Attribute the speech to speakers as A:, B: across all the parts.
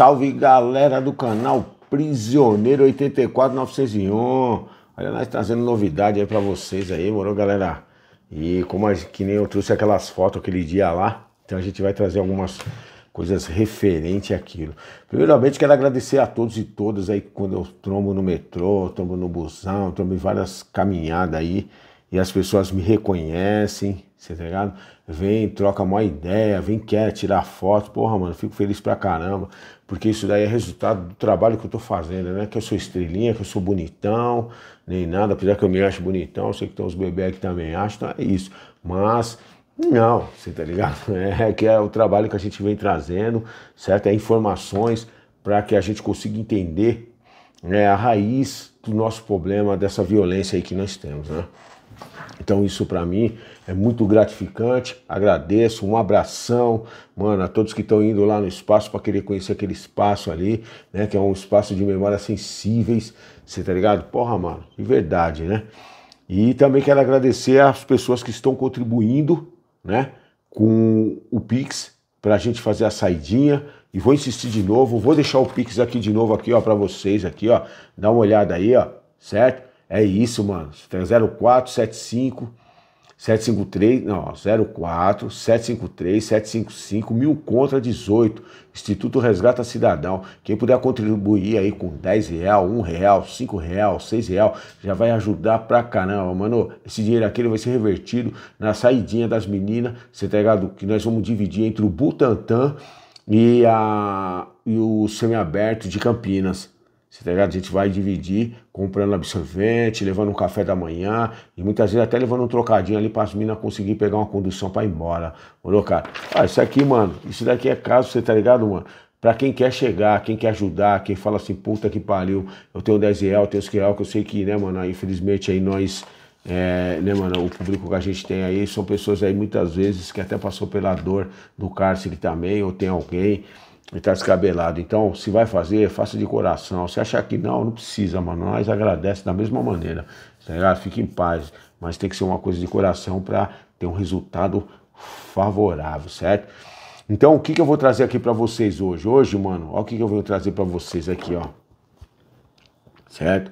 A: Salve galera do canal Prisioneiro 84901. Olha, nós trazendo novidade aí para vocês aí, moro galera? E como a, que nem eu trouxe aquelas fotos aquele dia lá, então a gente vai trazer algumas coisas referentes àquilo. Primeiramente, quero agradecer a todos e todas aí, quando eu trombo no metrô, trombo no busão, trombo em várias caminhadas aí, e as pessoas me reconhecem, você tá ligado? Vem, troca uma ideia, vem, quer tirar foto. Porra, mano, fico feliz pra caramba. Porque isso daí é resultado do trabalho que eu tô fazendo, né? Que eu sou estrelinha, que eu sou bonitão, nem nada. Apesar que eu me acho bonitão, eu sei que tem os bebês que também acham, então é isso. Mas não, você tá ligado? É que é o trabalho que a gente vem trazendo, certo? É informações para que a gente consiga entender né, a raiz do nosso problema, dessa violência aí que nós temos, né? Então isso para mim é muito gratificante. Agradeço, um abração, mano, a todos que estão indo lá no espaço para querer conhecer aquele espaço ali, né? Que é um espaço de memórias sensíveis. Você tá ligado? Porra, mano, de verdade, né? E também quero agradecer às pessoas que estão contribuindo, né? Com o Pix para a gente fazer a saidinha. E vou insistir de novo, vou deixar o Pix aqui de novo aqui, ó, para vocês aqui, ó. Dá uma olhada aí, ó, certo? É isso, mano. 0475 753, não, 04, 753, 755, mil contra 18. Instituto Resgata Cidadão. Quem puder contribuir aí com 10 real, 1 real, 5 real, 6 real, já vai ajudar pra caramba, mano. Esse dinheiro aqui vai ser revertido na saidinha das meninas, você tá ligado? Que nós vamos dividir entre o Butantan e, a, e o semiaberto de Campinas. Você tá ligado? A gente vai dividir comprando absorvente, levando um café da manhã e muitas vezes até levando um trocadinho ali para as minas conseguir pegar uma condução para ir embora. Olha, cara. Ah, isso aqui, mano, isso daqui é caso, você tá ligado, mano? para quem quer chegar, quem quer ajudar, quem fala assim, puta que pariu, eu tenho 10 reais, eu tenho 5 reais, que eu sei que, né, mano, infelizmente aí nós. É, né, mano, o público que a gente tem aí são pessoas aí muitas vezes que até passou pela dor do cárcere também, ou tem alguém está descabelado. Então, se vai fazer, faça de coração. Se achar que não, não precisa, mano. Nós agradece da mesma maneira. Tá Fique em paz. Mas tem que ser uma coisa de coração para ter um resultado favorável, certo? Então, o que, que eu vou trazer aqui para vocês hoje? Hoje, mano, olha o que, que eu vou trazer para vocês aqui, ó. Certo?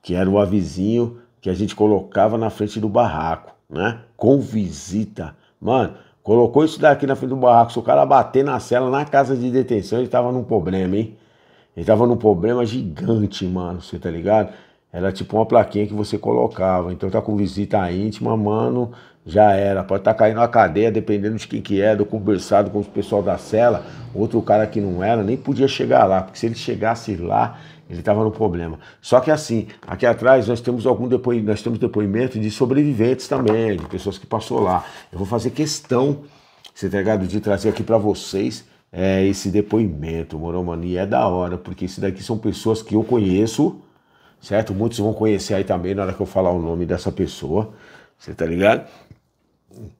A: Que era o avisinho que a gente colocava na frente do barraco, né? Com visita. Mano, Colocou isso daqui na frente do barraco. Se o cara bater na cela, na casa de detenção, ele tava num problema, hein? Ele tava num problema gigante, mano. Você tá ligado? Era tipo uma plaquinha que você colocava. Então tá com visita íntima, mano. Já era. Pode estar tá caindo na cadeia, dependendo de quem que é, do conversado com o pessoal da cela. Outro cara que não era, nem podia chegar lá. Porque se ele chegasse lá, ele estava no problema. Só que assim, aqui atrás nós temos algum depoimento, nós temos depoimento de sobreviventes também, de pessoas que passou lá. Eu vou fazer questão, você está ligado, de trazer aqui para vocês é, esse depoimento, Moromani. É da hora, porque esse daqui são pessoas que eu conheço, certo? Muitos vão conhecer aí também na hora que eu falar o nome dessa pessoa. Você tá ligado?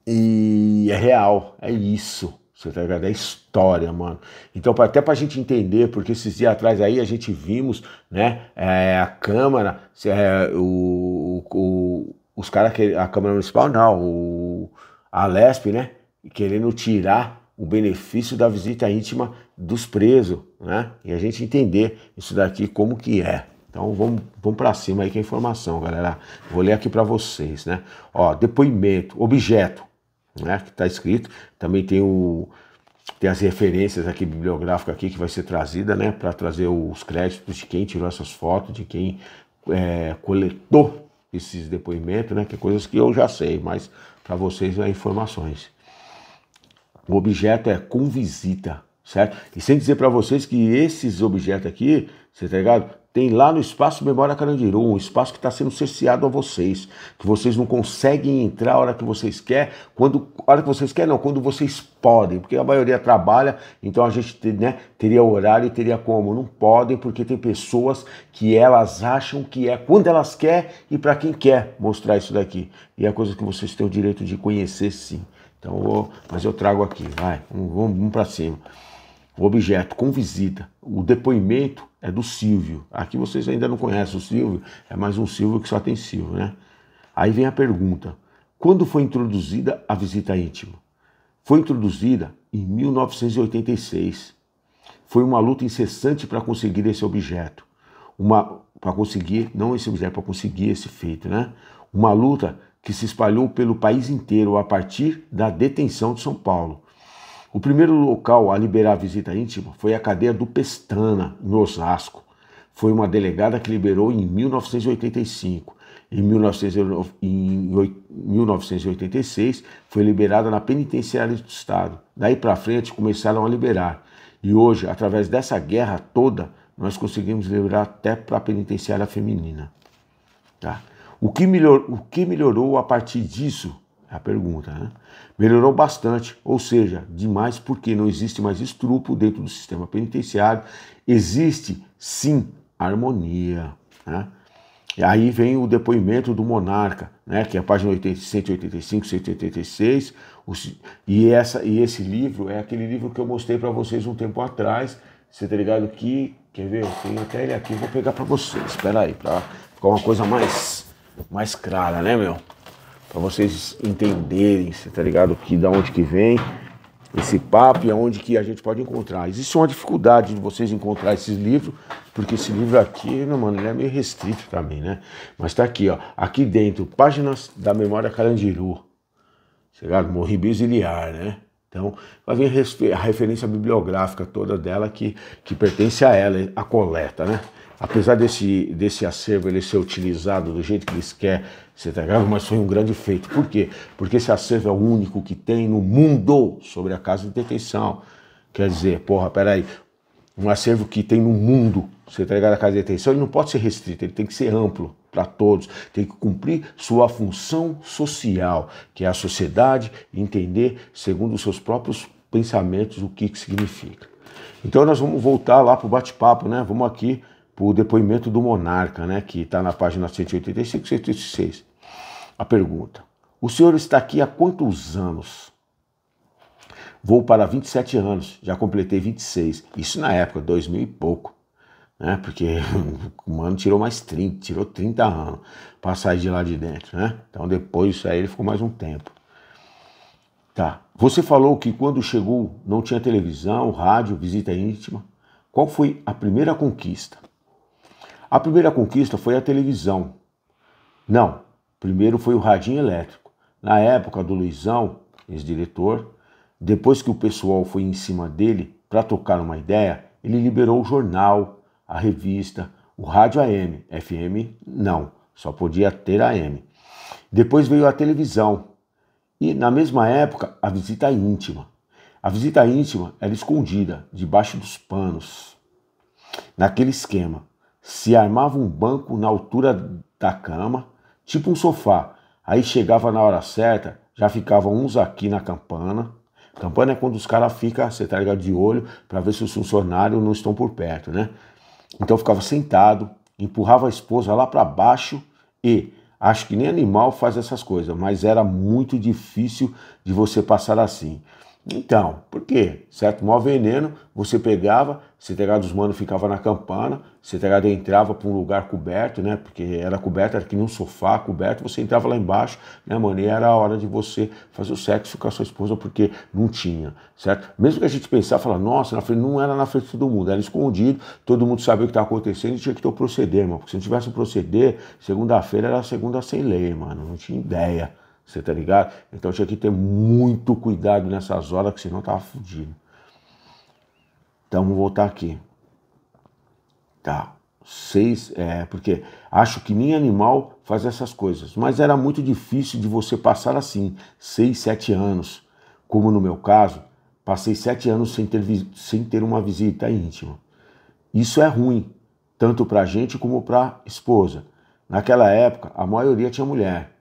A: E é real, é isso. Você tá É história, mano. Então, até a gente entender, porque esses dias atrás aí a gente vimos, né, é, a Câmara, é, o, o, os caras que. A Câmara Municipal, não, o, a Lesp, né, querendo tirar o benefício da visita íntima dos presos, né? E a gente entender isso daqui como que é. Então vamos, vamos para cima aí que a informação, galera. Vou ler aqui para vocês, né? Ó, depoimento, objeto, né, que está escrito. Também tem, o, tem as referências aqui bibliográficas aqui que vai ser trazida, né, para trazer os créditos de quem tirou essas fotos, de quem é, coletou esses depoimentos, né, que é coisas que eu já sei, mas para vocês é informações. O objeto é com visita, certo? E sem dizer para vocês que esses objetos aqui, você tá ligado? tem lá no Espaço Memória Carandiru, um espaço que está sendo cerceado a vocês, que vocês não conseguem entrar a hora que vocês querem, quando, a hora que vocês querem não, quando vocês podem, porque a maioria trabalha, então a gente né, teria horário e teria como, não podem, porque tem pessoas que elas acham que é quando elas querem e para quem quer mostrar isso daqui, e é coisa que vocês têm o direito de conhecer sim, então vou, mas eu trago aqui, vai, um vamos, vamos para cima o objeto com visita. O depoimento é do Silvio. Aqui vocês ainda não conhecem o Silvio, é mais um Silvio que só tem Silvio, né? Aí vem a pergunta: quando foi introduzida a visita íntima? Foi introduzida em 1986. Foi uma luta incessante para conseguir esse objeto. Uma para conseguir, não esse objeto, para conseguir esse feito, né? Uma luta que se espalhou pelo país inteiro a partir da detenção de São Paulo o primeiro local a liberar a visita íntima foi a cadeia do Pestana, em Osasco. Foi uma delegada que liberou em 1985. Em 1986 foi liberada na penitenciária do Estado. Daí para frente começaram a liberar. E hoje, através dessa guerra toda, nós conseguimos liberar até para a penitenciária feminina. Tá? O, que melhor, o que melhorou a partir disso é a pergunta, né? Melhorou bastante, ou seja, demais porque não existe mais estrupo dentro do sistema penitenciário, existe sim harmonia, né? E aí vem o depoimento do monarca, né, que é a página 185, 186, e, essa, e esse livro é aquele livro que eu mostrei para vocês um tempo atrás, você tá ligado que, quer ver, eu tenho até ele aqui, vou pegar para vocês, espera aí, para ficar uma coisa mais, mais clara, né, meu? para vocês entenderem, tá ligado? Que da onde que vem esse papo e aonde que a gente pode encontrar. Existe uma dificuldade de vocês encontrar esses livros, porque esse livro aqui, não, né, mano, ele é meio restrito também, né? Mas tá aqui, ó. Aqui dentro, páginas da memória Carandiru. Chegado, tá Morribis Iliar, né? Então, vai vir a referência bibliográfica toda dela que, que pertence a ela, a coleta, né? apesar desse, desse acervo ele ser utilizado do jeito que eles querem ser entregado, tá mas foi um grande feito. Por quê? Porque esse acervo é o único que tem no mundo sobre a casa de detenção. Quer dizer, porra, peraí, um acervo que tem no mundo ser entregado à casa de detenção, ele não pode ser restrito, ele tem que ser amplo para todos, tem que cumprir sua função social, que é a sociedade entender, segundo os seus próprios pensamentos, o que, que significa. Então nós vamos voltar lá para o bate-papo, né? Vamos aqui por depoimento do monarca, né, que está na página 185 e 186. A pergunta: O senhor está aqui há quantos anos? Vou para 27 anos, já completei 26. Isso na época, 2000 e pouco. Né? Porque o mano tirou mais 30, tirou 30 anos para sair de lá de dentro, né? Então depois disso aí ele ficou mais um tempo. Tá. Você falou que quando chegou não tinha televisão, rádio, visita íntima. Qual foi a primeira conquista? A primeira conquista foi a televisão. Não, primeiro foi o radinho elétrico. Na época do Luizão, ex-diretor, depois que o pessoal foi em cima dele para tocar uma ideia, ele liberou o jornal, a revista, o rádio AM, FM não, só podia ter AM. Depois veio a televisão e na mesma época a visita íntima. A visita íntima era escondida debaixo dos panos, naquele esquema se armava um banco na altura da cama, tipo um sofá. Aí chegava na hora certa, já ficavam uns aqui na campana. Campana é quando os caras ficam, você tá ligado, de olho para ver se os funcionários não estão por perto, né? Então ficava sentado, empurrava a esposa lá para baixo e acho que nem animal faz essas coisas, mas era muito difícil de você passar assim. Então, por quê? Certo? Mó veneno, você pegava, você pegava dos manos, ficava na campana, você pegava, entrava para um lugar coberto, né? Porque era coberto, era que nem um sofá coberto, você entrava lá embaixo, né, mano? E era a hora de você fazer o sexo com a sua esposa, porque não tinha, certo? Mesmo que a gente pensasse, falar, nossa, na frente, não era na frente de todo mundo, era escondido, todo mundo sabia o que estava acontecendo e tinha que ter o proceder, mano. Porque se não tivesse o proceder, segunda-feira era segunda sem lei, mano, não tinha ideia. Você tá ligado? Então tinha que ter muito cuidado nessas horas, que senão tava fudido. Então vamos voltar aqui. Tá. Seis, é, porque acho que nem animal faz essas coisas. Mas era muito difícil de você passar assim, seis, sete anos. Como no meu caso, passei sete anos sem ter, sem ter uma visita íntima. Isso é ruim, tanto para gente como para esposa. Naquela época, a maioria tinha mulher.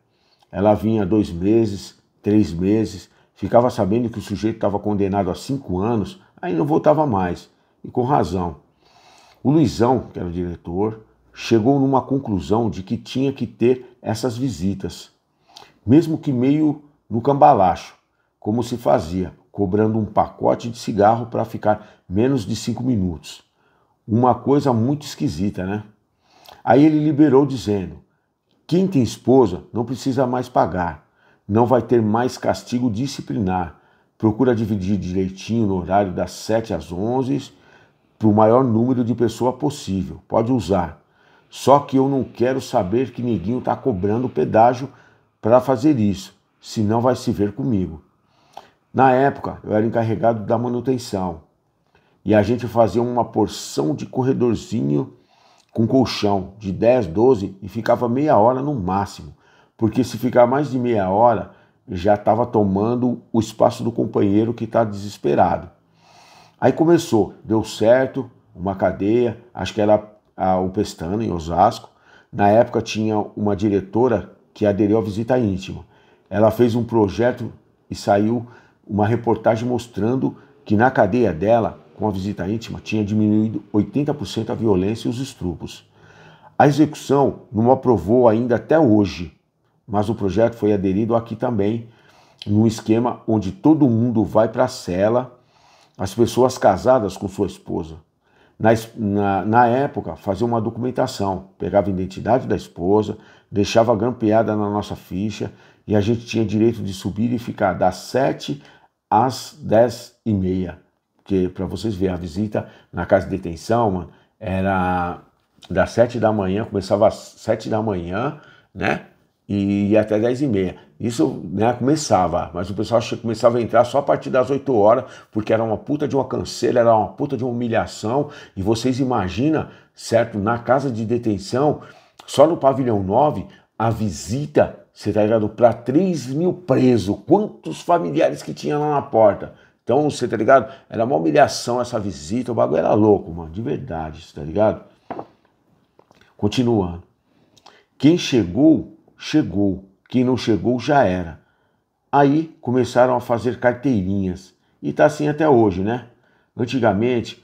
A: Ela vinha dois meses, três meses, ficava sabendo que o sujeito estava condenado a cinco anos, aí não voltava mais, e com razão. O Luizão, que era o diretor, chegou numa conclusão de que tinha que ter essas visitas, mesmo que meio no cambalacho, como se fazia, cobrando um pacote de cigarro para ficar menos de cinco minutos. Uma coisa muito esquisita, né? Aí ele liberou dizendo quem tem esposa não precisa mais pagar, não vai ter mais castigo disciplinar. Procura dividir direitinho no horário das 7 às 11 para o maior número de pessoa possível. Pode usar. Só que eu não quero saber que ninguém está cobrando pedágio para fazer isso, senão vai se ver comigo. Na época, eu era encarregado da manutenção e a gente fazia uma porção de corredorzinho com colchão de 10, 12 e ficava meia hora no máximo, porque se ficar mais de meia hora já estava tomando o espaço do companheiro que está desesperado. Aí começou, deu certo, uma cadeia, acho que era a, o Pestano, em Osasco. Na época tinha uma diretora que aderiu à visita íntima. Ela fez um projeto e saiu uma reportagem mostrando que na cadeia dela com a visita íntima tinha diminuído 80% a violência e os estrupos. A execução não aprovou ainda até hoje, mas o projeto foi aderido aqui também, num esquema onde todo mundo vai para a cela, as pessoas casadas com sua esposa. Na, na, na, época, fazia uma documentação, pegava a identidade da esposa, deixava grampeada na nossa ficha e a gente tinha direito de subir e ficar das 7 às 10 e meia que para vocês verem, a visita na casa de detenção, mano, era das 7 da manhã, começava às 7 da manhã, né? E ia até 10 e meia. Isso né, começava, mas o pessoal começava a entrar só a partir das 8 horas, porque era uma puta de uma canseira, era uma puta de uma humilhação. E vocês imaginam, certo? Na casa de detenção, só no pavilhão 9, a visita, você tá ligado? Para 3 mil presos. Quantos familiares que tinha lá na porta? Então, você tá ligado? Era uma humilhação essa visita, o bagulho era louco, mano, de verdade, tá ligado? Continuando. Quem chegou, chegou. Quem não chegou, já era. Aí começaram a fazer carteirinhas. E tá assim até hoje, né? Antigamente,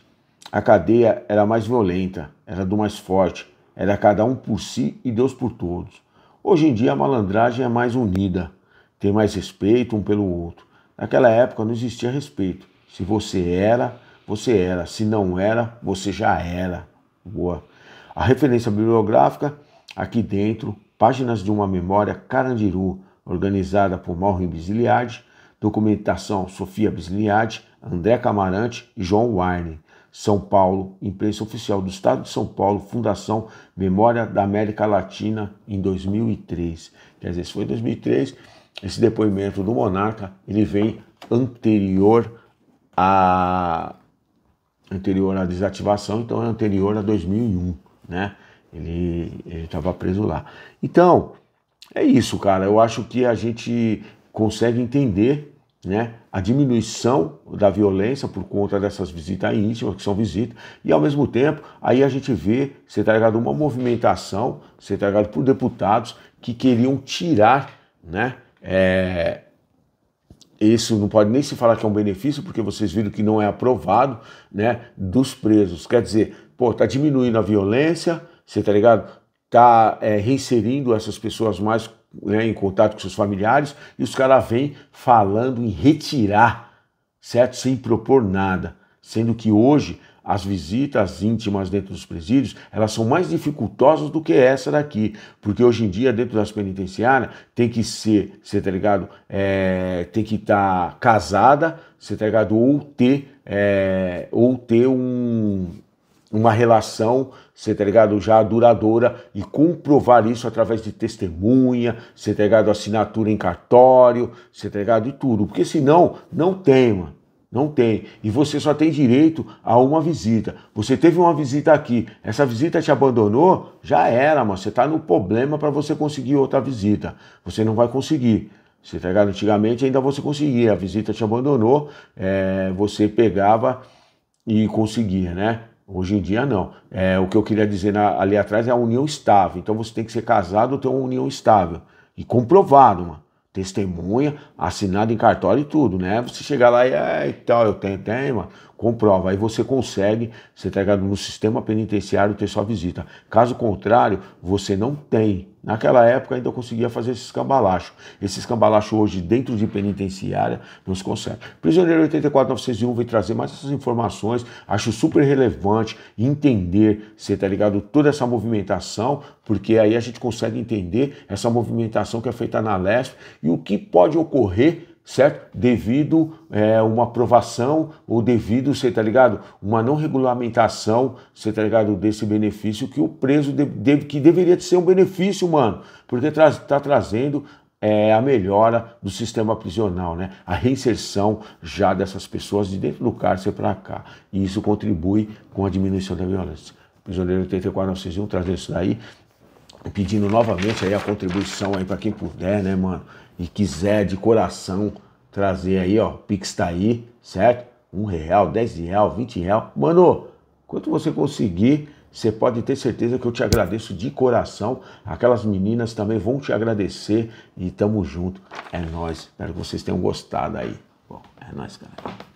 A: a cadeia era mais violenta, era do mais forte, era cada um por si e Deus por todos. Hoje em dia, a malandragem é mais unida, tem mais respeito um pelo outro. Naquela época não existia respeito. Se você era, você era. Se não era, você já era. Boa. A referência bibliográfica aqui dentro, páginas de uma memória Carandiru, organizada por Maureen Bisliade, documentação Sofia Bisliade, André Camarante e João Warne. São Paulo, imprensa oficial do Estado de São Paulo, Fundação Memória da América Latina, em 2003. Quer dizer, isso foi em 2003 esse depoimento do monarca ele vem anterior à anterior à desativação, então é anterior a 2001, né? Ele estava preso lá. Então é isso, cara. Eu acho que a gente consegue entender, né? A diminuição da violência por conta dessas visitas íntimas, que são visitas, e ao mesmo tempo, aí a gente vê, você tá ligado, uma movimentação, você tá ligado, por deputados que queriam tirar, né? É, isso não pode nem se falar que é um benefício, porque vocês viram que não é aprovado, né, dos presos. Quer dizer, pô, tá diminuindo a violência, você tá ligado? Tá é, reinserindo essas pessoas mais né, em contato com seus familiares e os caras vêm falando em retirar, certo? Sem propor nada. Sendo que hoje as visitas íntimas dentro dos presídios, elas são mais dificultosas do que essa daqui, porque hoje em dia dentro das penitenciárias tem que ser, você tá ligado, é, tem que estar tá casada, você tá ligado, ou ter, é, ou ter um, uma relação, você tá ligado, já duradoura e comprovar isso através de testemunha, você tá ligado, assinatura em cartório, você tá ligado, e tudo, porque senão não tem, mano. Não tem. E você só tem direito a uma visita. Você teve uma visita aqui, essa visita te abandonou, já era, mano. Você tá no problema para você conseguir outra visita. Você não vai conseguir. Você tá Antigamente ainda você conseguia. A visita te abandonou, é, você pegava e conseguia, né? Hoje em dia não. É, o que eu queria dizer na, ali atrás é a união estável. Então você tem que ser casado ou ter uma união estável. E comprovado, mano testemunha, assinado em cartório e tudo, né? Você chegar lá e, é, e tal, eu tenho, tenho, mano comprova. Aí você consegue ser entregado no sistema penitenciário ter sua visita. Caso contrário, você não tem. Naquela época ainda conseguia fazer esse escambalacho. Esse escambalacho hoje, dentro de penitenciária, não se consegue. Prisioneiro 84901 vem trazer mais essas informações. Acho super relevante entender, você tá ligado, toda essa movimentação, porque aí a gente consegue entender essa movimentação que é feita na Leste e o que pode ocorrer certo? Devido é, uma aprovação ou devido, você tá ligado? Uma não regulamentação, você tá ligado? Desse benefício que o preso deve, que deveria ser um benefício, mano, porque tra tá trazendo é a melhora do sistema prisional, né? a reinserção já dessas pessoas de dentro do cárcere para cá. E isso contribui com a diminuição da violência. prisioneiro 84901 trazendo isso daí, pedindo novamente aí a contribuição aí para quem puder, né, mano? e quiser de coração trazer aí, ó, Pix tá aí, certo? Um real, dez real, vinte real. Mano, quanto você conseguir, você pode ter certeza que eu te agradeço de coração. Aquelas meninas também vão te agradecer e tamo junto. É nós. Espero que vocês tenham gostado aí. Bom, é nós, galera.